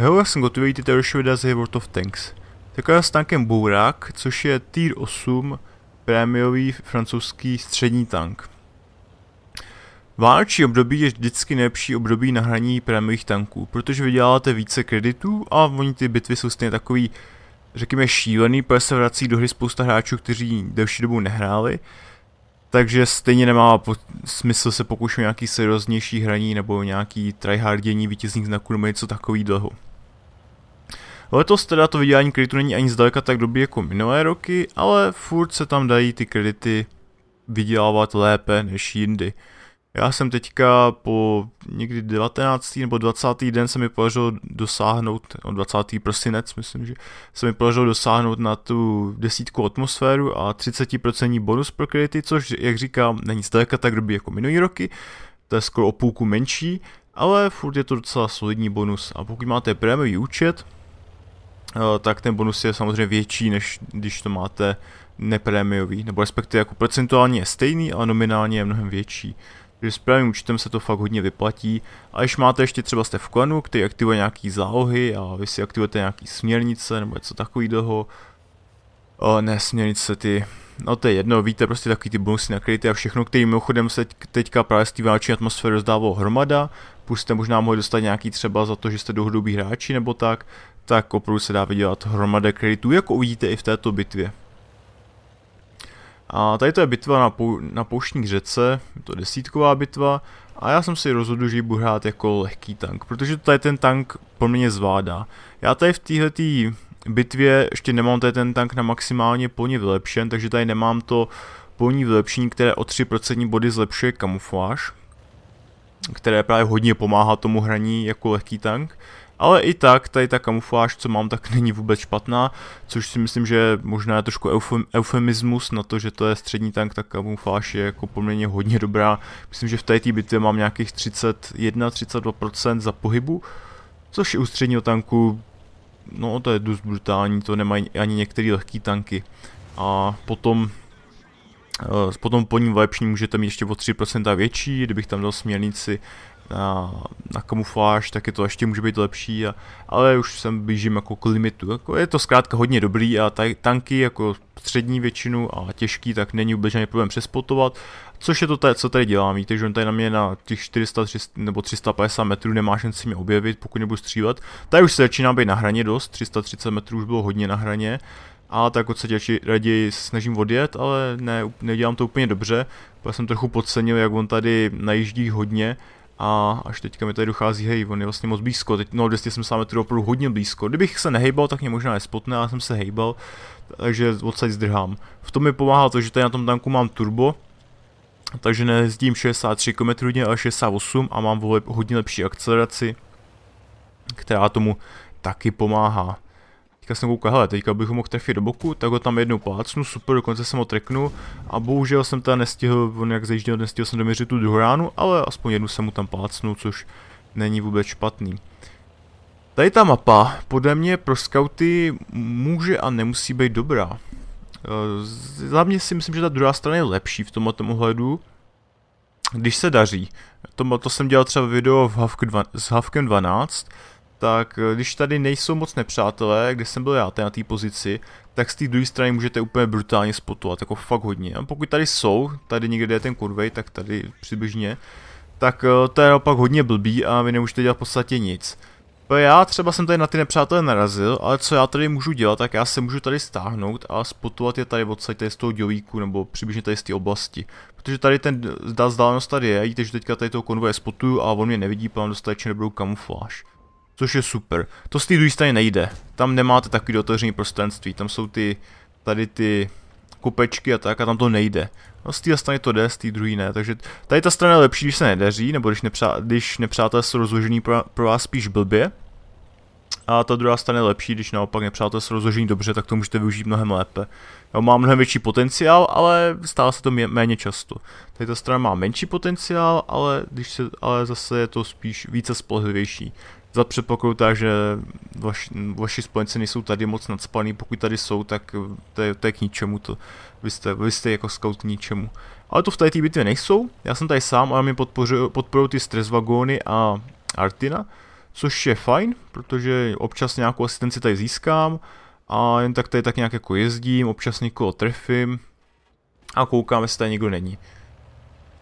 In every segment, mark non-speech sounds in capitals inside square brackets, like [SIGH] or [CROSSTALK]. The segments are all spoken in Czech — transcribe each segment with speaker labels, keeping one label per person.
Speaker 1: Jo, já jsem gotový ty videa z World of Tanks. Taková s tankem Bourak, což je Tier 8 prémiový francouzský střední tank. Válčí období je vždycky nejlepší období na hraní prémiových tanků, protože vyděláte více kreditů a oni ty bitvy jsou stejně takový, řekněme, šílený, protože se vrací do hry spousta hráčů, kteří delší dobu nehráli, takže stejně nemá smysl se pokoušet nějaký serióznější hraní nebo nějaký tryhardění vítězných znaků nebo něco takového. Letos teda to vydělání kreditu není ani zdaleka tak dobrý jako minulé roky, ale furt se tam dají ty kredity vydělávat lépe než jindy. Já jsem teďka po někdy 19. nebo 20. den se mi podařilo dosáhnout, no 20. prosinec myslím, že se mi podařilo dosáhnout na tu desítku atmosféru a 30% bonus pro kredity, což jak říkám není zdaleka tak dobrý jako minulý roky, to je skoro o půlku menší, ale furt je to docela solidní bonus a pokud máte prémiový účet, Eh, tak ten bonus je samozřejmě větší, než když to máte neprémiový, nebo respektive jako procentuálně je stejný, ale nominálně je mnohem větší. Takže s právým účtem se to fakt hodně vyplatí. A když máte ještě třeba jste v klanu, který aktivuje nějaký zálohy a vy si aktivujete nějaký směrnice nebo něco takového, O, eh, ne, směrnice ty, no to je jedno, víte, prostě takový ty bonusy na kredity a všechno, který mimochodem se teďka právě z té atmosféry rozdávalo hromada plus jste možná mohli dostat nějaký třeba za to, že jste dlouhodobí hráči nebo tak, tak opravdu se dá vydělat hromada kreditů, jako uvidíte i v této bitvě. A tady to je bitva na, pou, na pouštní řece, je to desítková bitva, a já jsem si rozhodl, že ji budu hrát jako lehký tank, protože tady ten tank poměrně zvládá. Já tady v této bitvě ještě nemám tady ten tank na maximálně plně vylepšen, takže tady nemám to plní vylepšení, které o 3% body zlepšuje kamufláž které právě hodně pomáhá tomu hraní jako lehký tank. Ale i tak, tady ta kamufláž, co mám, tak [LAUGHS] není vůbec špatná, což si myslím, že možná je trošku eufem, eufemismus na to, že to je střední tank, tak kamufláž je jako poměrně hodně dobrá. Myslím, že v té bitvě mám nějakých 31-32% za pohybu, což je u středního tanku, no to je dost brutální, to nemají ani některé lehké tanky. A potom Eh, potom po ním lepší můžete mít ještě o 3% větší, kdybych tam dal směrnici na, na kamufláž, tak je to ještě může být lepší, a, ale už jsem blížím jako k limitu. Jako je to zkrátka hodně dobrý a taj, tanky jako střední většinu a těžký, tak není vůbec žádný problém přespotovat, což je to, tady, co tady dělám, víte, že on tady na mě na těch 400 300, nebo 350 metrů nemá šanci mě objevit, pokud nebudu střílet. Tady už se začíná být na hraně dost, 330 metrů už bylo hodně na hraně, a tak od raději, raději se snažím odjet, ale ne, nedělám to úplně dobře, protože jsem trochu podcenil, jak on tady najíždí hodně a až teďka mi tady dochází, hej, on je vlastně moc blízko, teď, no 270 metrů opravdu hodně blízko, kdybych se nehejbal, tak mě možná nespotne, ale jsem se hejbal, takže odsaď zdrhám. V tom mi pomáhá to, že tady na tom tanku mám turbo, takže nejezdím 63 km hodně, ale 68 a mám hodně lepší akceleraci, která tomu taky pomáhá. Teďka jsem koukal, hele, teďka bych ho mohl trefit do boku, tak ho tam jednou plácnu, super, dokonce jsem ho treknu a bohužel jsem teda nestihl, on jak zajížděl, nestihl jsem doměřit tu druhou ránu, ale aspoň jednu jsem mu tam plácnu, což není vůbec špatný. Tady ta mapa podle mě pro scouty může a nemusí být dobrá. Za eh, mě si myslím, že ta druhá strana je lepší v tomto ohledu, když se daří. To, to jsem dělal třeba video v Havk dva, s Havkem 12, tak eh, když tady nejsou moc nepřátelé, kde jsem byl já tady na té pozici, tak z té druhé strany můžete úplně brutálně spotovat, jako fakt hodně. A pokud tady jsou, tady někde je ten konvej, tak tady přibližně, tak eh, to je opak hodně blbý a vy nemůžete dělat v podstatě nic. Já třeba jsem tady na ty nepřátelé narazil, ale co já tady můžu dělat, tak já se můžu tady stáhnout a spotovat je tady odsaď tady z toho dělíku nebo přibližně tady z té oblasti. Protože tady ten zdá vzdálenost tady je, vidíte, že teďka tady toho konvoje spotuju a on mě nevidí, protože mám dostatečně dobrou kamufláž což je super. To z té druhé strany nejde, tam nemáte takový otevřený prostranství, tam jsou ty, tady ty kopečky a tak a tam to nejde. No z té strany to jde, z té druhé ne, takže tady ta strana je lepší, když se nedaří, nebo když, nepřá, když nepřátelé jsou rozložený pro, pro vás spíš blbě. A ta druhá strana je lepší, když naopak nepřátelé jsou rozložený dobře, tak to můžete využít mnohem lépe. Jo, má mnohem větší potenciál, ale stává se to méně často. Tady ta strana má menší potenciál, ale, když se, ale zase je to spíš více spolehlivější za předpokladu že vaš, vaši spojenci nejsou tady moc nadspaný, pokud tady jsou, tak to je, to je k ničemu to. Vy jste, vy jste jako scout k ničemu. Ale to v té bitvě nejsou, já jsem tady sám, ale mi podporují ty stres vagóny a Artina, což je fajn, protože občas nějakou asistenci tady získám a jen tak tady tak nějak jako jezdím, občas někoho trefím a koukám, jestli tady někdo není.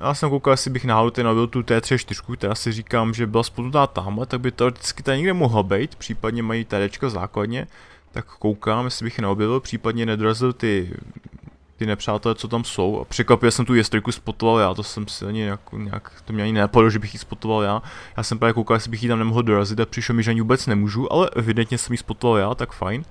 Speaker 1: Já jsem koukal, jestli bych náhodou ten nabil tu T34, která si říkám, že byla spolutá tamhle, tak by teoreticky tady někde mohla být, případně mají TDčko základně, tak koukám, jestli bych neobjevil, případně nedorazil ty, ty nepřátelé, co tam jsou. A překvapil jsem tu jestriku spotoval já, to jsem si ani nějak, nějak to mě ani nepadlo, že bych ji spotoval já. Já jsem právě koukal, jestli bych ji tam nemohl dorazit a přišlo mi, že ani vůbec nemůžu, ale evidentně jsem ji spotoval já, tak fajn.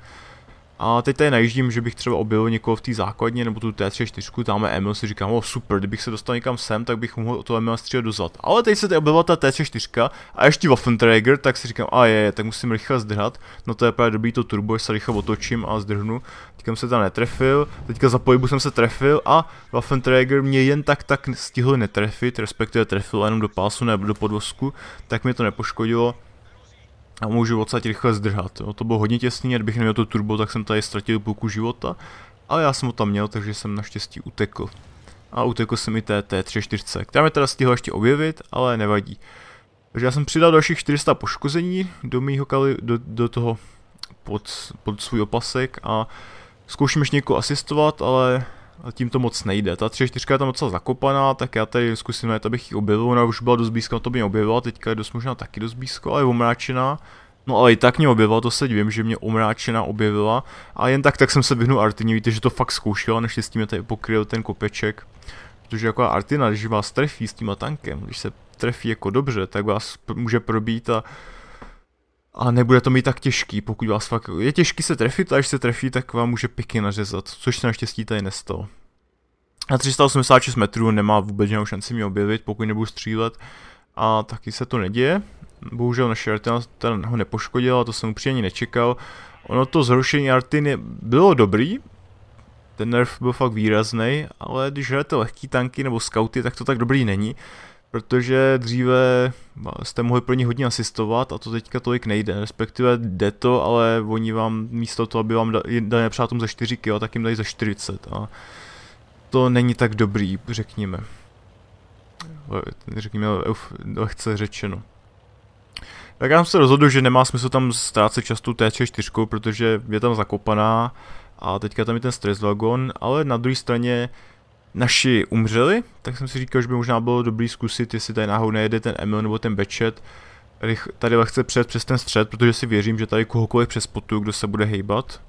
Speaker 1: A teď tady najíždím, že bych třeba objevil někoho v té základně, nebo tu T34, tam ML, si říkám, o super, kdybych se dostal někam sem, tak bych mohl to ML střílet dozad. Ale teď se tady objevila ta T34 a ještě Waffenträger, tak si říkám, a je, je, tak musím rychle zdrhat. No to je právě dobrý to turbo, že se rychle otočím a zdrhnu. Teďka jsem se tam netrefil, teďka za pohybu jsem se trefil a Waffenträger mě jen tak tak stihl netrefit, respektive trefil jenom do pásu nebo do podvozku, tak mě to nepoškodilo a můžu odsaď rychle zdrhat. Jo. To bylo hodně těsný, kdybych neměl to turbo, tak jsem tady ztratil půlku života, ale já jsem ho tam měl, takže jsem naštěstí utekl. A utekl jsem i té T34, která mi teda stihla ještě objevit, ale nevadí. Takže já jsem přidal dalších 400 poškození do mýho kali, do, do toho pod, pod svůj opasek a zkouším ještě někoho asistovat, ale tím to moc nejde. Ta 3.4 je tam docela zakopaná, tak já tady zkusím najít, abych ji objevil. Ona už byla dost blízko, to by mě objevila, teďka je dost možná taky dost blízko, ale je omráčená. No ale i tak mě objevila, to se vím, že mě omráčená objevila. A jen tak, tak jsem se vyhnul Artyně, víte, že to fakt zkoušela, než s tím je tady pokryl ten kopeček. Protože jako Artina, když vás trefí s tím tankem, když se trefí jako dobře, tak vás může probít a a nebude to mít tak těžký, pokud vás fakt je těžký se trefit a když se trefí, tak vám může pěkně nařezat, což se naštěstí tady nestalo. Na 386 metrů nemá vůbec žádnou šanci mě objevit, pokud nebudu střílet a taky se to neděje. Bohužel naše artina ten ho nepoškodila, to jsem upřímně nečekal. Ono to zhoršení artiny bylo dobrý, ten nerf byl fakt výrazný, ale když hrajete lehký tanky nebo skauty, tak to tak dobrý není protože dříve jste mohli pro ně hodně asistovat a to teďka tolik nejde, respektive jde to, ale oni vám místo toho, aby vám dali da, za 4 kg, tak jim dají za 40 a to není tak dobrý, řekněme. Řekněme lehce řečeno. Tak já jsem se rozhodl, že nemá smysl tam ztrácet často T4, protože je tam zakopaná a teďka tam je ten stress wagon, ale na druhé straně naši umřeli, tak jsem si říkal, že by možná bylo dobrý zkusit, jestli tady náhodou nejede ten Emil nebo ten Bečet, tady lehce před přes ten střed, protože si věřím, že tady kohokoliv přespotuju, kdo se bude hejbat.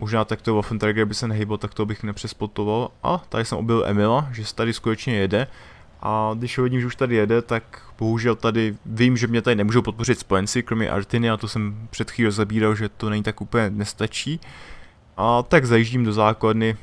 Speaker 1: Možná tak to Waffentrager by se nehejbal, tak to bych nepřespotoval. A tady jsem objel Emila, že se tady skutečně jede. A když ho vidím, že už tady jede, tak bohužel tady vím, že mě tady nemůžou podpořit spojenci, kromě Artiny, a to jsem před chvílí zabíral, že to není tak úplně nestačí. A tak zajíždím do základny,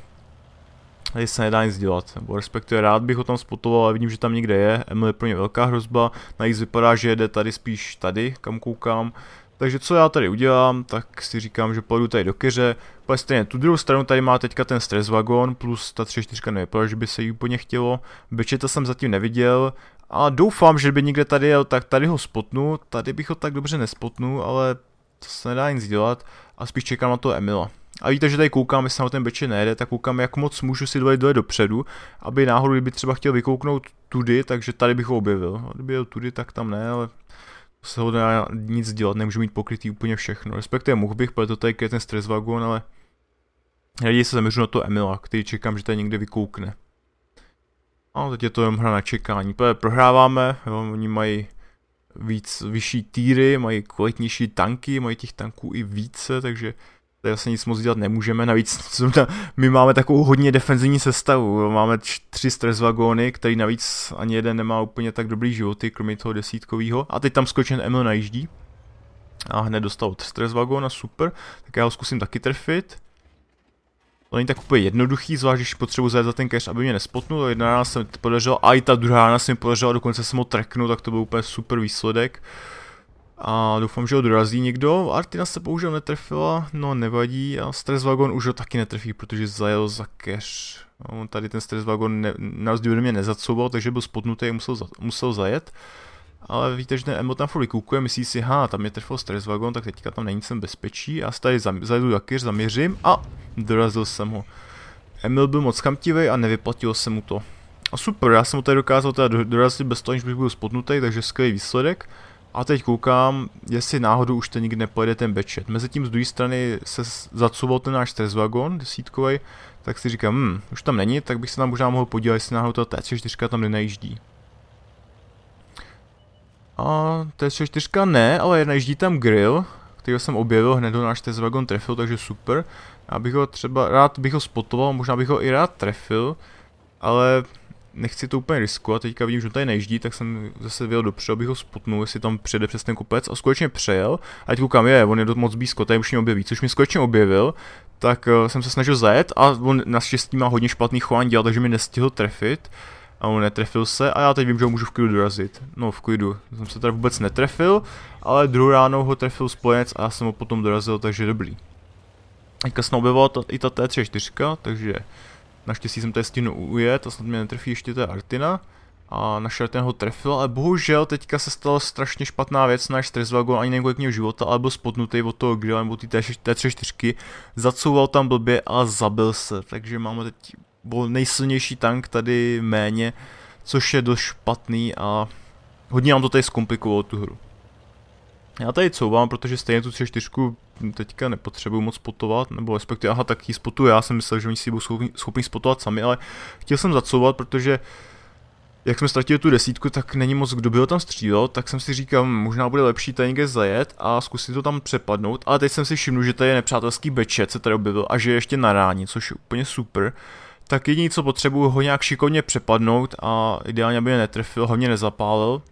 Speaker 1: tady se nedá nic dělat, nebo respektive rád bych ho tam spotoval, ale vidím, že tam někde je, Emily je pro ně velká hrozba, jíst vypadá, že jede tady spíš tady, kam koukám, takže co já tady udělám, tak si říkám, že pojedu tady do keře, ale stejně tu druhou stranu tady má teďka ten stres vagon, plus ta 3-4 nevypadá, že by se jí úplně chtělo, Bečeta jsem zatím neviděl, a doufám, že by někde tady jel, tak tady ho spotnu, tady bych ho tak dobře nespotnu, ale to se nedá nic dělat a spíš čekám na to Emila. A víte, že tady koukám, jestli na ten beče nejde, tak koukám, jak moc můžu si dovolit dole dopředu, aby náhodou, kdyby třeba chtěl vykouknout tudy, takže tady bych ho objevil. A no, kdyby jel tudy, tak tam ne, ale se ho nedá nic dělat, nemůžu mít pokrytý úplně všechno. Respektive mohl bych, protože to tady je ten stress wagon, ale raději se zaměřu na to Emila, který čekám, že tady někde vykoukne. A teď je to jenom hra na čekání, protože prohráváme, jo, oni mají víc vyšší týry, mají kvalitnější tanky, mají těch tanků i více, takže tady vlastně nic moc dělat nemůžeme, navíc my máme takovou hodně defenzivní sestavu, máme tři stres vagóny, který navíc ani jeden nemá úplně tak dobrý životy, kromě toho desítkového. A teď tam skočen Emil najíždí a hned dostal stres vagóna, super, tak já ho zkusím taky trefit. To není tak úplně jednoduchý, zvlášť když potřebuji zajet za ten cash, aby mě nespotnul. Jedna rána se mi podařila, a i ta druhá rána se mi podařila, dokonce jsem ho treknul, tak to byl úplně super výsledek. A doufám, že ho dorazí někdo. Artina se bohužel netrefila, no nevadí. A stres vagon už ho taky netrefí, protože zajel za keř. No, on tady ten stres vagon ne, na rozdíl mě nezacouval, takže byl spotnutý a musel, za, musel zajet. Ale víte, že ten emot na furt vykoukuje, myslí si, ha, tam je trefil stres vagon, tak teďka tam není jsem bezpečí. A se tady zajdu za keř, zaměřím a dorazil jsem ho. Emil byl moc chamtivý a nevyplatilo se mu to. A super, já jsem ho tady dokázal teda dorazit bez toho, aniž bych byl spotnutý, takže skvělý výsledek. A teď koukám, jestli náhodou už ten nikdy nepojede ten bečet. Mezitím z druhé strany se zacuval ten náš Tresvagon desítkový, tak si říkám, hm, už tam není, tak bych se tam možná mohl podívat, jestli náhodou ta t 4 tam nenajíždí. A t 4 ne, ale najíždí tam grill, který jsem objevil, hned do náš Tresvagon trefil, takže super. Já bych ho třeba, rád bych ho spotoval, možná bych ho i rád trefil, ale nechci to úplně riskovat, teďka vidím, že on tady nejíždí, tak jsem zase vyjel dopředu, abych ho spotnul, jestli tam přijede přes ten kopec a skutečně přejel. A teď koukám, je, on je moc blízko, tady už mě objeví, což mi skutečně objevil, tak uh, jsem se snažil zajet a on naštěstí má hodně špatný chování dělat, takže mi nestihl trefit. A on netrefil se a já teď vím, že ho můžu v klidu dorazit. No v klidu, jsem se teda vůbec netrefil, ale druhou ráno ho trefil spojenec a já jsem ho potom dorazil, takže dobrý. Teďka jsem objevila i ta T34, takže Naštěstí jsem tady stínu ujet a snad mě netrefí ještě ta Artina. A naše Artina ho trefila, ale bohužel teďka se stala strašně špatná věc, náš stres wagon ani několik jeho života, ale byl spotnutý od toho grilla nebo té T34, zacouval tam blbě a zabil se, takže máme teď byl nejsilnější tank tady méně, což je dost špatný a hodně nám to tady zkomplikovalo tu hru. Já tady couvám, protože stejně tu 3-4 teďka nepotřebuju moc spotovat, nebo respektive, aha, tak ji spotuju, já jsem myslel, že oni si budou schopni, schopni spotovat sami, ale chtěl jsem zacouvat, protože jak jsme ztratili tu desítku, tak není moc kdo by ho tam střílel, tak jsem si říkal, možná bude lepší tady někde zajet a zkusit to tam přepadnout, ale teď jsem si všiml, že tady je nepřátelský bečet se tady objevil a že je ještě na ráni, což je úplně super. Tak jediné, co potřebuju, ho nějak šikovně přepadnout a ideálně, aby mě netrefil, hlavně nezapálil,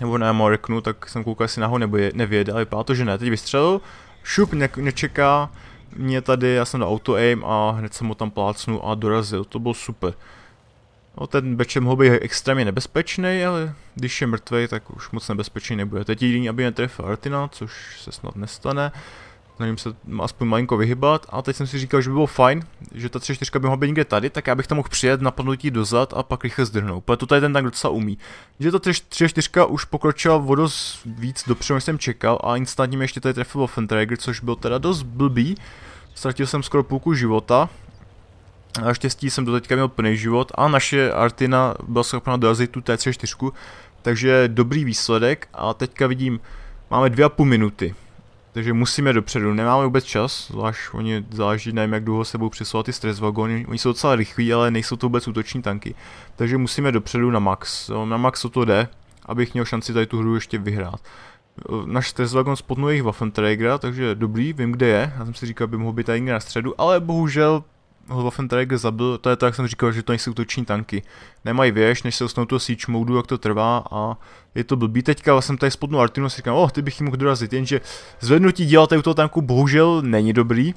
Speaker 1: nebo na Morknu, tak jsem koukal, jestli naho nebo je, nevěde, ale vypadá to, že ne. Teď vystřelil, šup, ne, nečeká mě tady, já jsem na auto aim a hned jsem ho tam plácnu a dorazil, to bylo super. No ten bečem mohl být extrémně nebezpečný, ale když je mrtvý, tak už moc nebezpečný nebude. Teď jediný, aby netrefil Artina, což se snad nestane nevím, se aspoň malinko vyhybat. A teď jsem si říkal, že by bylo fajn, že ta 3 by mohla být někde tady, tak já bych tam mohl přijet napadnutí dozad a pak rychle zdrhnout. Protože to tady ten tak docela umí. Že ta 3 už pokročila vodos víc dopředu, než jsem čekal a instantně mě ještě tady trefil Offentrager, což byl teda dost blbý. Ztratil jsem skoro půlku života. A štěstí jsem do teďka měl plný život a naše Artina byla schopna dorazit tu T34, takže dobrý výsledek a teďka vidím, máme dvě a půl minuty. Takže musíme dopředu, nemáme vůbec čas, zvlášť oni záleží, nevím jak dlouho se budou přesouvat ty stres vagony, oni jsou docela rychlí, ale nejsou to vůbec útoční tanky. Takže musíme dopředu na max, na max o to jde, abych měl šanci tady tu hru ještě vyhrát. Náš stres vagon spotnul jich Waffenträger, takže dobrý, vím kde je, já jsem si říkal, by mohl být tady někde na středu, ale bohužel Waffenträger zabil, to je to, jak jsem říkal, že to nejsou útoční tanky. Nemají věž, než se dostanou toho siege modu, jak to trvá a je to blbý. Teďka jsem tady spodnu Artinu a si říkám, oh, ty bych jim mohl dorazit, jenže zvednutí dělat, tady u toho tanku bohužel není dobrý.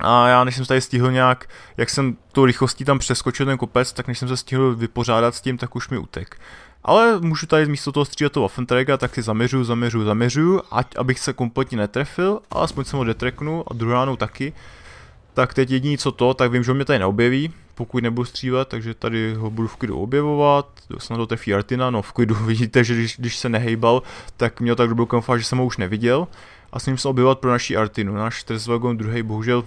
Speaker 1: A já než jsem tady stihl nějak, jak jsem tou rychlostí tam přeskočil ten kopec, tak než jsem se stihl vypořádat s tím, tak už mi utek. Ale můžu tady místo toho střílet toho Waffentrega, tak si zaměřuju, zaměřuju, zaměřuju, ať abych se kompletně netrefil, alespoň aspoň jsem ho detreknu a druhánou taky. Tak teď jediný co to, tak vím, že on mě tady neobjeví, pokud nebudu střílet, takže tady ho budu v klidu objevovat, snad do trefí Artina, no v klidu [LAUGHS] vidíte, že když, když se nehejbal, tak měl tak dobrou kamufláž, že jsem ho už neviděl a s ním se objevovat pro naší Artinu, náš Tresvagon druhý bohužel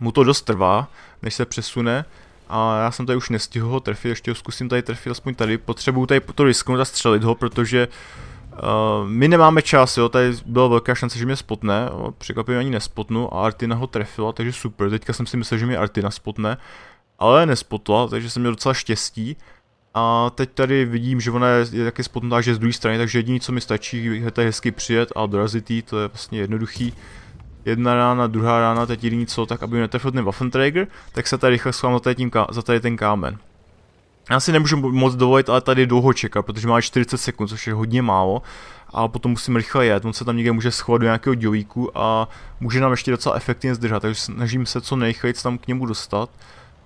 Speaker 1: mu to dost trvá, než se přesune a já jsem tady už nestihl ho trefit, ještě ho zkusím tady trefit aspoň tady, potřebuju tady to risknout a střelit ho, protože uh, Eh, my nemáme čas, jo, tady byla velká šance, že mě spotne, překvapivě ani nespotnu a Artina ho trefila, takže super, teďka jsem si myslel, že mi Artina spotne, ale nespotla, takže jsem měl docela štěstí. A teď tady vidím, že ona je, taky spotnutá, že z druhé strany, takže jediné, co mi stačí, je to hezky přijet a dorazit jí, to je vlastně jednoduchý. Jedna rána, druhá rána, teď jediný co, tak aby mě netrefil ten Waffen tak se tady rychle schovám za tady, tím, za tady ten kámen já si nemůžu moc dovolit, ale tady dlouho čekat, protože má 40 sekund, což je hodně málo. A potom musím rychle jet, on se tam někde může schovat do nějakého dělíku a může nám ještě docela efektivně zdržet, takže snažím se co nejrychleji tam k němu dostat,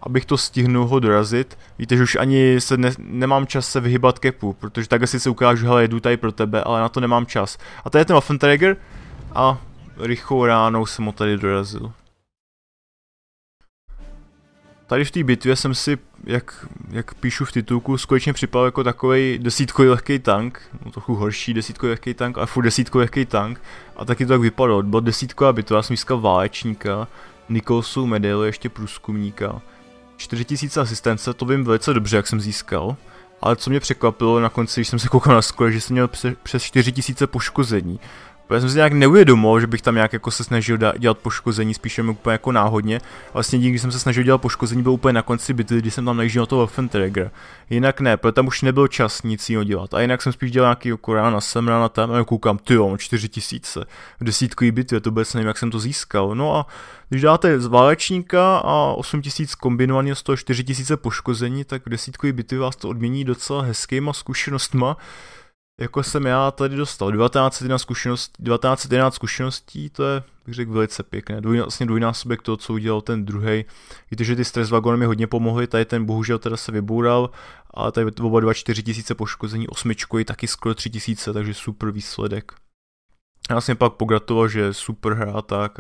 Speaker 1: abych to stihnul ho dorazit. Víte, že už ani se ne, nemám čas se vyhybat kepu, protože tak si se ukážu, hele, jedu tady pro tebe, ale na to nemám čas. A tady je ten Offentrager a rychlou ránou jsem ho tady dorazil. Tady v té bitvě jsem si, jak, jak píšu v titulku, skutečně připadal jako takový desítkový lehký tank, no trochu horší desítkový lehký tank, a furt desítkový lehký tank. A taky to tak vypadalo, byla desítková bitva, jsem získal válečníka, Nikolsu medaily, ještě průzkumníka. 4000 asistence, to vím velice dobře, jak jsem získal. Ale co mě překvapilo na konci, když jsem se koukal na skole, že jsem měl přes 4000 poškození. Já jsem si nějak neuvědomoval, že bych tam nějak jako se snažil dělat poškození, spíše mi úplně jako náhodně. Vlastně díky, když jsem se snažil dělat poškození, byl úplně na konci bitvy, když jsem tam najížděl na toho Offentraggera. Jinak ne, protože tam už nebyl čas nic jiného dělat. A jinak jsem spíš dělal nějaký jako rána sem, rána tam, a jako koukám, ty jo, 4000 no, v desítkový bitvě, to vůbec nevím, jak jsem to získal. No a když dáte z válečníka a 8000 kombinovaně z toho 4000 poškození, tak v desítkový bitvě vás to odmění docela hezkýma zkušenostma jako jsem já tady dostal 1911 zkušeností, 1911 zkušeností, to je, bych řekl, velice pěkné. Dvoj, vlastně dvojnásobek toho, co udělal ten druhý. Víte, že ty stres vagony mi hodně pomohly, tady ten bohužel teda se vyboural, a tady oba dva 4 tisíce poškození, osmičko je taky skoro 3 tisíce, takže super výsledek. Já jsem pak pogratuloval, že super hra tak.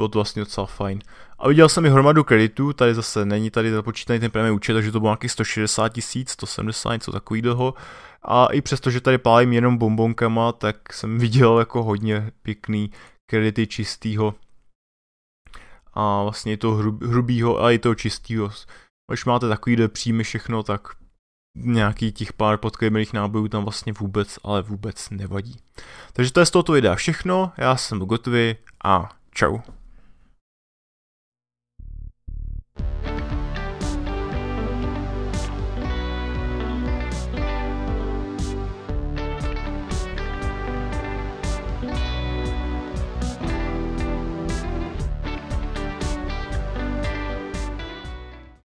Speaker 1: Bylo to vlastně docela fajn. A viděl jsem i hromadu kreditů, tady zase není tady započítaný ten prémiový účet, takže to bylo nějakých 160 tisíc, 170, něco doho. A i přesto, že tady pálím jenom bombonkama, tak jsem viděl jako hodně pěkný kredity čistýho a vlastně i toho hrub, hrubýho a i toho čistýho. Když máte do příjmy všechno, tak nějaký těch pár podkrmilých nábojů tam vlastně vůbec, ale vůbec nevadí. Takže to je z tohoto videa všechno, já jsem gotvy a čau.